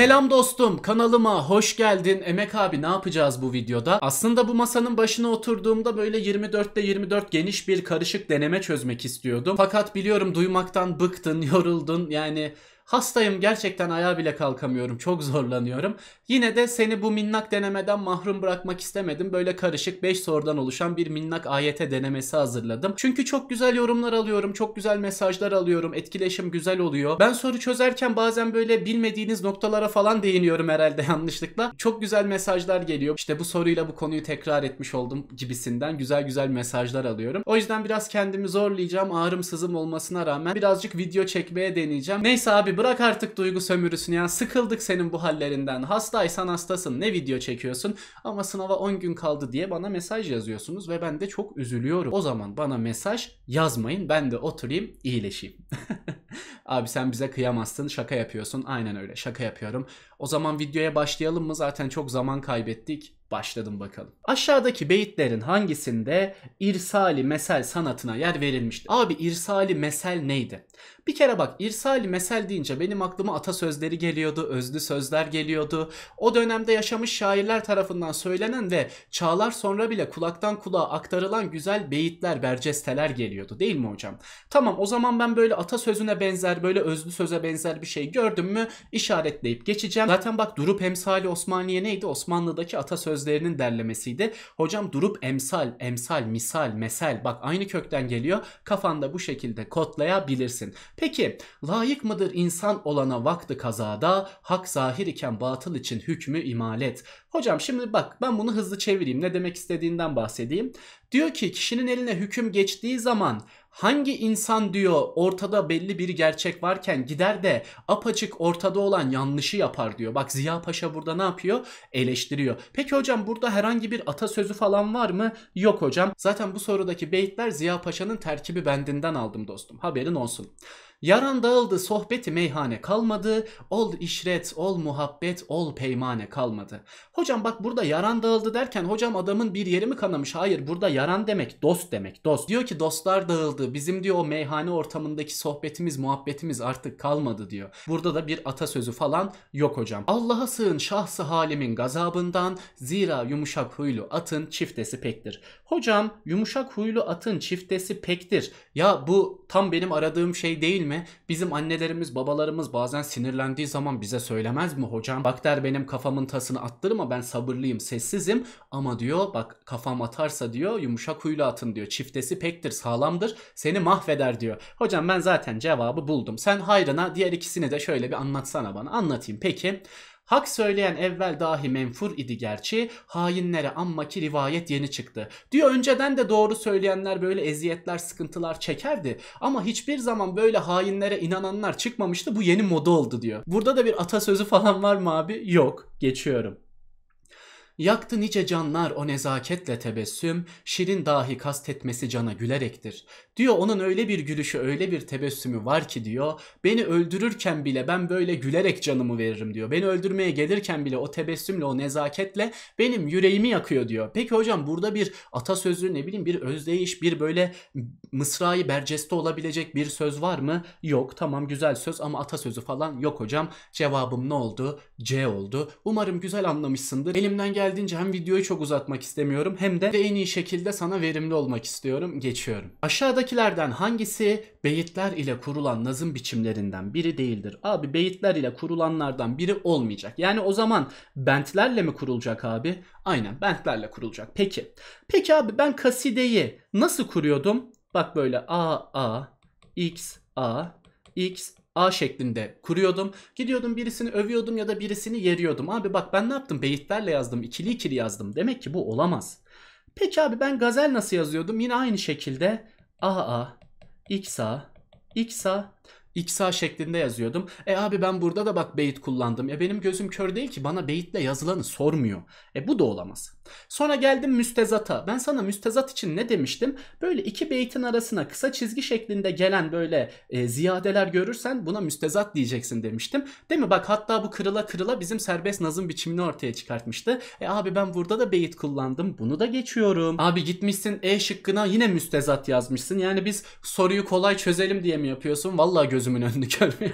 Selam dostum kanalıma hoş geldin. Emek abi ne yapacağız bu videoda? Aslında bu masanın başına oturduğumda böyle 24'te 24 geniş bir karışık deneme çözmek istiyordum. Fakat biliyorum duymaktan bıktın, yoruldun. Yani Hastayım gerçekten ayağa bile kalkamıyorum. Çok zorlanıyorum. Yine de seni bu minnak denemeden mahrum bırakmak istemedim. Böyle karışık 5 sorudan oluşan bir minnak AYT denemesi hazırladım. Çünkü çok güzel yorumlar alıyorum. Çok güzel mesajlar alıyorum. Etkileşim güzel oluyor. Ben soru çözerken bazen böyle bilmediğiniz noktalara falan değiniyorum herhalde yanlışlıkla. Çok güzel mesajlar geliyor. İşte bu soruyla bu konuyu tekrar etmiş oldum gibisinden güzel güzel mesajlar alıyorum. O yüzden biraz kendimi zorlayacağım. Ağrım sızım olmasına rağmen birazcık video çekmeye deneyeceğim. Neyse abi bırak artık duygu sömürüsünü ya sıkıldık senin bu hallerinden. Hastaysan hastasın ne video çekiyorsun ama sınava 10 gün kaldı diye bana mesaj yazıyorsunuz ve ben de çok üzülüyorum. O zaman bana mesaj yazmayın ben de oturayım iyileşeyim. Abi sen bize kıyamazsın şaka yapıyorsun. Aynen öyle şaka yapıyorum. O zaman videoya başlayalım mı? Zaten çok zaman kaybettik. Başladım bakalım. Aşağıdaki beyitlerin hangisinde irsali mesel sanatına yer verilmiştir? Abi irsali mesel neydi? Bir kere bak irsali mesel deyince benim aklıma atasözleri geliyordu, özlü sözler geliyordu. O dönemde yaşamış şairler tarafından söylenen ve çağlar sonra bile kulaktan kulağa aktarılan güzel beyitler, bercesteler geliyordu değil mi hocam? Tamam o zaman ben böyle atasözüne benzer, böyle özlü söze benzer bir şey gördüm mü işaretleyip geçeceğim. Zaten bak durup emsali Osmaniye neydi? Osmanlı'daki atasöz sözlerinin derlemesiydi. Hocam durup emsal, emsal, misal, mesel bak aynı kökten geliyor. Kafanda bu şekilde kodlayabilirsin. Peki layık mıdır insan olana vakti kazada hak zahir iken batıl için hükmü imalet? Hocam şimdi bak ben bunu hızlı çevireyim. Ne demek istediğinden bahsedeyim. Diyor ki kişinin eline hüküm geçtiği zaman hangi insan diyor ortada belli bir gerçek varken gider de apaçık ortada olan yanlışı yapar diyor. Bak Ziya Paşa burada ne yapıyor? Eleştiriyor. Peki hocam burada herhangi bir atasözü falan var mı? Yok hocam. Zaten bu sorudaki beyitler Ziya Paşa'nın terkibi bendinden aldım dostum. Haberin olsun. Yaran dağıldı sohbeti meyhane kalmadı. Ol işret, ol muhabbet, ol peymane kalmadı. Hocam bak burada yaran dağıldı derken hocam adamın bir yeri mi kanamış? Hayır burada yaran demek dost demek dost. Diyor ki dostlar dağıldı. Bizim diyor o meyhane ortamındaki sohbetimiz muhabbetimiz artık kalmadı diyor. Burada da bir atasözü falan yok hocam. Allah'a sığın şahsı halimin gazabından zira yumuşak huylu atın çiftesi pektir. Hocam yumuşak huylu atın çiftesi pektir. Ya bu tam benim aradığım şey değil mi? mi? Bizim annelerimiz, babalarımız bazen sinirlendiği zaman bize söylemez mi hocam? Bak der benim kafamın tasını attırma ben sabırlıyım, sessizim ama diyor bak kafam atarsa diyor yumuşak huylu atın diyor. Çiftesi pektir, sağlamdır, seni mahveder diyor. Hocam ben zaten cevabı buldum. Sen hayrına diğer ikisini de şöyle bir anlatsana bana. Anlatayım. Peki Hak söyleyen evvel dahi menfur idi gerçi. Hainlere amma ki rivayet yeni çıktı. Diyor önceden de doğru söyleyenler böyle eziyetler, sıkıntılar çekerdi. Ama hiçbir zaman böyle hainlere inananlar çıkmamıştı. Bu yeni moda oldu diyor. Burada da bir atasözü falan var mı abi? Yok. Geçiyorum. Yaktı nice canlar o nezaketle tebessüm, şirin dahi kastetmesi cana gülerektir. Diyor onun öyle bir gülüşü öyle bir tebessümü var ki diyor, beni öldürürken bile ben böyle gülerek canımı veririm diyor. Beni öldürmeye gelirken bile o tebessümle o nezaketle benim yüreğimi yakıyor diyor. Peki hocam burada bir atasözü ne bileyim bir özdeyiş bir böyle mısrayı berceste olabilecek bir söz var mı? Yok tamam güzel söz ama atasözü falan yok hocam. Cevabım ne oldu? C oldu. Umarım güzel anlamışsındır. Elimden geldi geldiğince hem videoyu çok uzatmak istemiyorum hem de en iyi şekilde sana verimli olmak istiyorum. Geçiyorum. Aşağıdakilerden hangisi beyitler ile kurulan nazım biçimlerinden biri değildir? Abi beyitler ile kurulanlardan biri olmayacak. Yani o zaman bentlerle mi kurulacak abi? Aynen bentlerle kurulacak. Peki. Peki abi ben kasideyi nasıl kuruyordum? Bak böyle a a x a x A şeklinde kuruyordum. Gidiyordum birisini övüyordum ya da birisini yeriyordum. Abi bak ben ne yaptım? Beyitlerle yazdım. ikili ikili yazdım. Demek ki bu olamaz. Peki abi ben gazel nasıl yazıyordum? Yine aynı şekilde A A, X A, X A. XA şeklinde yazıyordum. E abi ben burada da bak bait kullandım. E benim gözüm kör değil ki bana beyitle yazılanı sormuyor. E bu da olamaz. Sonra geldim müstezata. Ben sana müstezat için ne demiştim? Böyle iki beytin arasına kısa çizgi şeklinde gelen böyle e, ziyadeler görürsen buna müstezat diyeceksin demiştim. Değil mi? Bak hatta bu kırıla kırıla bizim serbest nazım biçimini ortaya çıkartmıştı. E abi ben burada da beyit kullandım. Bunu da geçiyorum. Abi gitmişsin E şıkkına yine müstezat yazmışsın. Yani biz soruyu kolay çözelim diye mi yapıyorsun? Vallahi göz gözümün önünü görmüyor.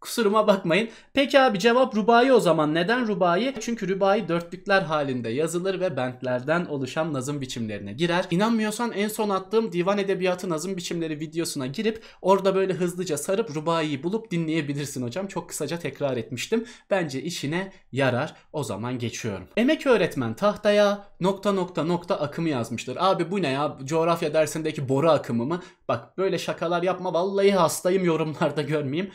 Kusuruma bakmayın. Peki abi cevap rubayı o zaman. Neden rubayı? Çünkü rubayı dörtlükler halinde yazılır ve bentlerden oluşan nazım biçimlerine girer. İnanmıyorsan en son attığım divan edebiyatı nazım biçimleri videosuna girip orada böyle hızlıca sarıp rubayı bulup dinleyebilirsin hocam. Çok kısaca tekrar etmiştim. Bence işine yarar. O zaman geçiyorum. Emek öğretmen tahtaya nokta nokta nokta akımı yazmıştır. Abi bu ne ya? Coğrafya dersindeki boru akımı mı? Bak böyle şakalar yapma vallahi hastayım yorumlarda görmeyeyim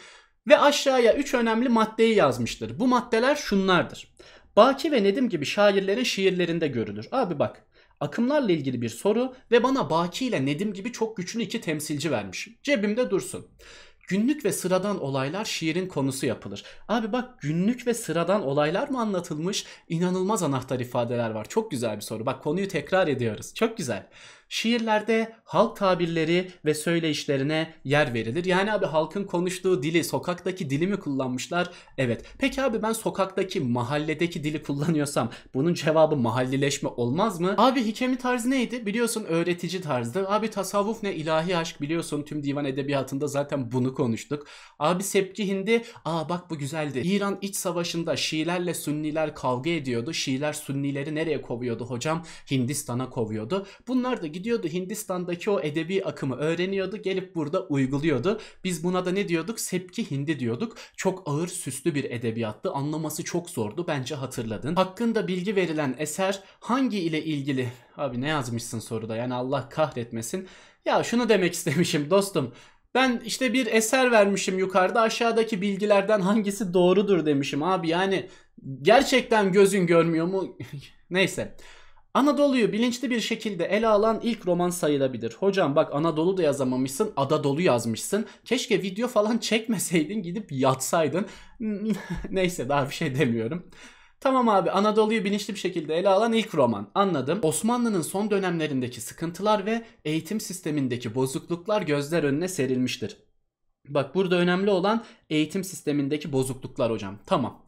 ve aşağıya 3 önemli maddeyi yazmıştır. Bu maddeler şunlardır. Baki ve Nedim gibi şairlerin şiirlerinde görülür. Abi bak akımlarla ilgili bir soru ve bana Baki ile Nedim gibi çok güçlü iki temsilci vermiş. Cebimde dursun. Günlük ve sıradan olaylar şiirin konusu yapılır. Abi bak günlük ve sıradan olaylar mı anlatılmış? İnanılmaz anahtar ifadeler var. Çok güzel bir soru. Bak konuyu tekrar ediyoruz. Çok güzel. Şiirlerde halk tabirleri ve söyleyişlerine yer verilir. Yani abi halkın konuştuğu dili, sokaktaki dili mi kullanmışlar? Evet. Peki abi ben sokaktaki, mahalledeki dili kullanıyorsam bunun cevabı mahallileşme olmaz mı? Abi hikemi tarzı neydi? Biliyorsun öğretici tarzdı. Abi tasavvuf ne? ilahi aşk biliyorsun tüm divan edebiyatında zaten bunu konuştuk. Abi Sepki Hindi, aa bak bu güzeldi. İran iç savaşında Şiilerle Sünniler kavga ediyordu. Şiiler Sünnileri nereye kovuyordu hocam? Hindistan'a kovuyordu. Bunlar da gidiyordu Hindistan'daki o edebi akımı öğreniyordu gelip burada uyguluyordu. Biz buna da ne diyorduk? Sepki Hindi diyorduk. Çok ağır süslü bir edebiyattı. Anlaması çok zordu. Bence hatırladın. Hakkında bilgi verilen eser hangi ile ilgili? Abi ne yazmışsın soruda yani Allah kahretmesin. Ya şunu demek istemişim dostum. Ben işte bir eser vermişim yukarıda aşağıdaki bilgilerden hangisi doğrudur demişim abi yani gerçekten gözün görmüyor mu? Neyse. Anadolu'yu bilinçli bir şekilde ele alan ilk roman sayılabilir. Hocam bak Anadolu da yazamamışsın, Adadolu yazmışsın. Keşke video falan çekmeseydin, gidip yatsaydın. Neyse daha bir şey demiyorum. Tamam abi Anadolu'yu bilinçli bir şekilde ele alan ilk roman. Anladım. Osmanlı'nın son dönemlerindeki sıkıntılar ve eğitim sistemindeki bozukluklar gözler önüne serilmiştir. Bak burada önemli olan eğitim sistemindeki bozukluklar hocam. Tamam.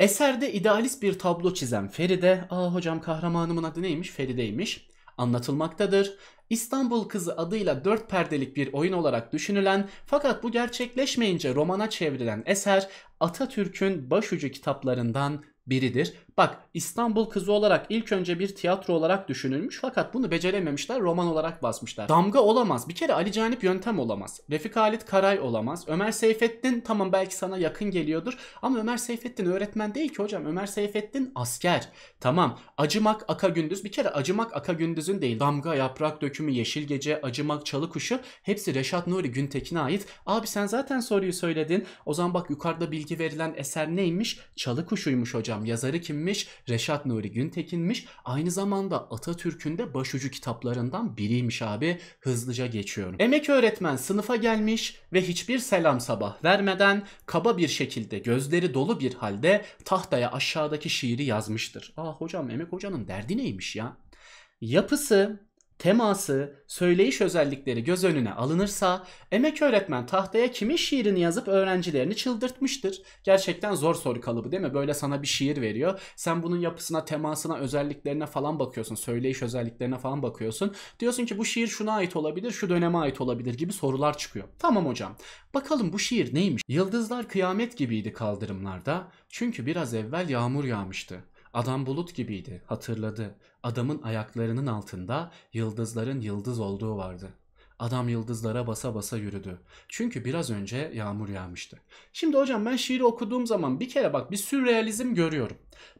Eserde idealist bir tablo çizen Feride, aa hocam kahramanımın adı neymiş? Feride'ymiş. Anlatılmaktadır. İstanbul Kızı adıyla dört perdelik bir oyun olarak düşünülen fakat bu gerçekleşmeyince romana çevrilen eser Atatürk'ün başucu kitaplarından biridir. Bak İstanbul Kızı olarak ilk önce bir tiyatro olarak düşünülmüş fakat bunu becerememişler roman olarak basmışlar. Damga olamaz. Bir kere Ali Canip Yöntem olamaz. Refik Halit Karay olamaz. Ömer Seyfettin tamam belki sana yakın geliyordur ama Ömer Seyfettin öğretmen değil ki hocam. Ömer Seyfettin asker. Tamam Acımak Akagündüz bir kere Acımak Akagündüz'ün değil. Damga, Yaprak Dökümü, Yeşil Gece, Acımak çalı kuşu hepsi Reşat Nuri Güntekin'e ait. Abi sen zaten soruyu söyledin. O zaman bak yukarıda bilgi verilen eser neymiş? Çalı kuşuymuş hocam hocam. Yazarı kimmiş? Reşat Nuri Güntekin'miş. Aynı zamanda Atatürk'ün de başucu kitaplarından biriymiş abi. Hızlıca geçiyorum. Emek öğretmen sınıfa gelmiş ve hiçbir selam sabah vermeden kaba bir şekilde gözleri dolu bir halde tahtaya aşağıdaki şiiri yazmıştır. Ah hocam Emek hocanın derdi neymiş ya? Yapısı, teması, söyleyiş özellikleri göz önüne alınırsa emek öğretmen tahtaya kimin şiirini yazıp öğrencilerini çıldırtmıştır. Gerçekten zor soru kalıbı değil mi? Böyle sana bir şiir veriyor. Sen bunun yapısına, temasına, özelliklerine falan bakıyorsun. Söyleyiş özelliklerine falan bakıyorsun. Diyorsun ki bu şiir şuna ait olabilir, şu döneme ait olabilir gibi sorular çıkıyor. Tamam hocam. Bakalım bu şiir neymiş? Yıldızlar kıyamet gibiydi kaldırımlarda. Çünkü biraz evvel yağmur yağmıştı. Adam bulut gibiydi, hatırladı. Adamın ayaklarının altında yıldızların yıldız olduğu vardı. Adam yıldızlara basa basa yürüdü. Çünkü biraz önce yağmur yağmıştı. Şimdi hocam ben şiiri okuduğum zaman bir kere bak bir sürrealizm görüyorum.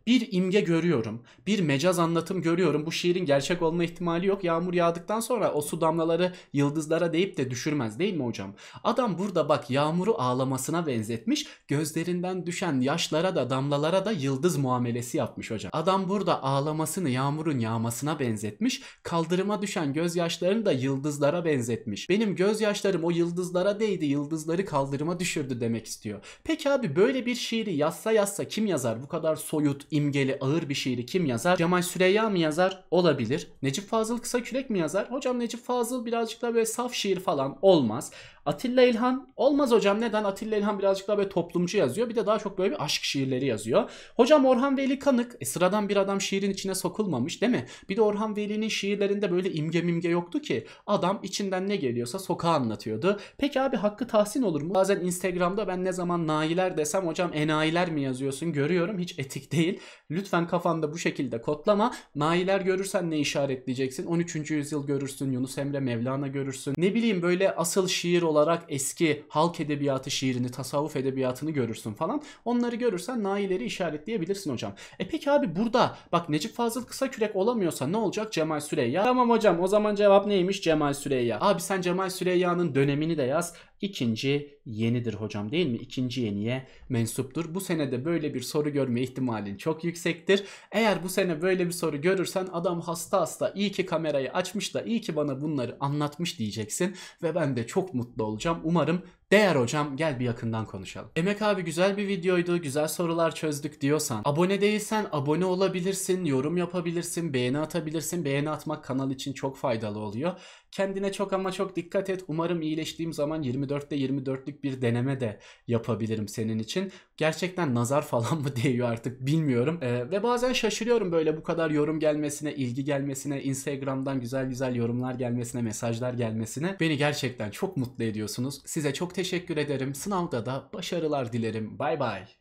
Bir imge görüyorum. Bir mecaz anlatım görüyorum. Bu şiirin gerçek olma ihtimali yok. Yağmur yağdıktan sonra o su damlaları yıldızlara deyip de düşürmez değil mi hocam? Adam burada bak yağmuru ağlamasına benzetmiş. Gözlerinden düşen yaşlara da damlalara da yıldız muamelesi yapmış hocam. Adam burada ağlamasını yağmurun yağmasına benzetmiş. Kaldırıma düşen gözyaşlarını da yıldızlara benzetmiş. Benim gözyaşlarım o yıldızlara değdi. Yıldızları kaldırıma düşürdü demek istiyor. Peki abi böyle bir şiiri yazsa yazsa kim yazar? Bu kadar soy soyut, imgeli, ağır bir şiiri kim yazar? Cemal Süreyya mı yazar? Olabilir. Necip Fazıl kısa kürek mi yazar? Hocam Necip Fazıl birazcık da böyle saf şiir falan olmaz. Atilla İlhan olmaz hocam neden? Atilla İlhan birazcık daha böyle toplumcu yazıyor. Bir de daha çok böyle bir aşk şiirleri yazıyor. Hocam Orhan Veli Kanık e, sıradan bir adam şiirin içine sokulmamış değil mi? Bir de Orhan Veli'nin şiirlerinde böyle imge mimge yoktu ki. Adam içinden ne geliyorsa sokağa anlatıyordu. Peki abi Hakkı Tahsin olur mu? Bazen Instagram'da ben ne zaman nailer desem hocam enayiler mi yazıyorsun görüyorum hiç etik değil. Lütfen kafanda bu şekilde kodlama. Nailer görürsen ne işaretleyeceksin? 13. yüzyıl görürsün, Yunus Emre Mevlana görürsün. Ne bileyim böyle asıl şiir olarak eski halk edebiyatı şiirini, tasavvuf edebiyatını görürsün falan. Onları görürsen naileri işaretleyebilirsin hocam. E peki abi burada bak Necip Fazıl kısa kürek olamıyorsa ne olacak Cemal Süreyya? Tamam hocam o zaman cevap neymiş Cemal Süreyya? Abi sen Cemal Süreyya'nın dönemini de yaz ikinci yenidir hocam değil mi? İkinci yeniye mensuptur. Bu sene de böyle bir soru görme ihtimalin çok yüksektir. Eğer bu sene böyle bir soru görürsen adam hasta hasta iyi ki kamerayı açmış da iyi ki bana bunları anlatmış diyeceksin ve ben de çok mutlu olacağım. Umarım Değer hocam gel bir yakından konuşalım. Emek abi güzel bir videoydu, güzel sorular çözdük diyorsan, abone değilsen abone olabilirsin, yorum yapabilirsin, beğeni atabilirsin. Beğeni atmak kanal için çok faydalı oluyor. Kendine çok ama çok dikkat et. Umarım iyileştiğim zaman 24'te 24'lük bir deneme de yapabilirim senin için. Gerçekten nazar falan mı değiyor artık bilmiyorum. Ee, ve bazen şaşırıyorum böyle bu kadar yorum gelmesine, ilgi gelmesine, Instagram'dan güzel güzel yorumlar gelmesine, mesajlar gelmesine. Beni gerçekten çok mutlu ediyorsunuz. Size çok teşekkür ederim. Sınavda da başarılar dilerim. Bay bay.